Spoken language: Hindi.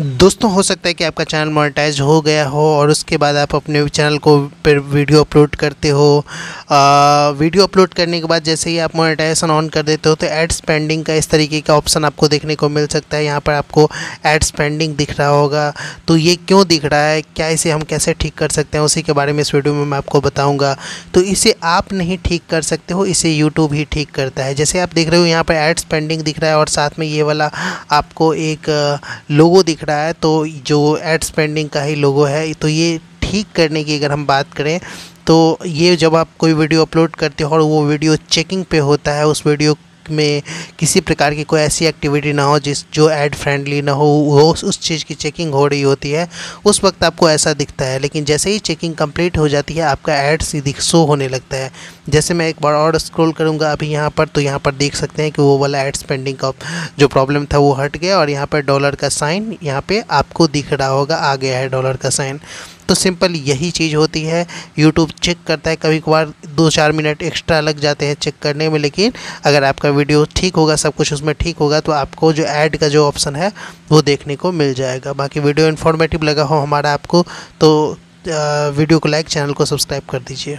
दोस्तों हो सकता है कि आपका चैनल मोनेटाइज हो गया हो और उसके बाद आप अपने चैनल को पर वीडियो अपलोड करते हो आ, वीडियो अपलोड करने के बाद जैसे ही आप मोनेटाइजेशन ऑन कर देते हो तो एड्स पेंडिंग का इस तरीके का ऑप्शन आपको देखने को मिल सकता है यहाँ पर आपको एड्स पेंडिंग दिख रहा होगा तो ये क्यों दिख रहा है क्या इसे हम कैसे ठीक कर सकते हैं उसी के बारे में इस वीडियो में मैं आपको बताऊँगा तो इसे आप नहीं ठीक कर सकते हो इसे यूट्यूब ही ठीक करता है जैसे आप देख रहे हो यहाँ पर एड्स पेंडिंग दिख रहा है और साथ में ये वाला आपको एक लोगो दिख रहा है तो जो एड स्पेंडिंग का ही लोगो है तो ये ठीक करने की अगर हम बात करें तो ये जब आप कोई वीडियो अपलोड करते हो और वो वीडियो चेकिंग पे होता है उस वीडियो में किसी प्रकार की कोई ऐसी एक्टिविटी ना हो जिस जो एड फ्रेंडली ना हो वो उस चीज़ की चेकिंग हो रही होती है उस वक्त आपको ऐसा दिखता है लेकिन जैसे ही चेकिंग कंप्लीट हो जाती है आपका एड सीधी शो होने लगता है जैसे मैं एक बार और स्क्रोल करूँगा अभी यहाँ पर तो यहाँ पर देख सकते हैं कि वो वाला एड स्पेंडिंग का जो प्रॉब्लम था वो हट गया और यहाँ पर डॉलर का साइन यहाँ पर आपको दिख रहा होगा आ गया है डॉलर का साइन तो सिंपल यही चीज़ होती है यूट्यूब चेक करता है कभी कभार दो चार मिनट एक्स्ट्रा लग जाते हैं चेक करने में लेकिन अगर आपका वीडियो ठीक होगा सब कुछ उसमें ठीक होगा तो आपको जो ऐड का जो ऑप्शन है वो देखने को मिल जाएगा बाकी वीडियो इन्फॉर्मेटिव लगा हो हमारा आपको तो वीडियो को लाइक चैनल को सब्सक्राइब कर दीजिए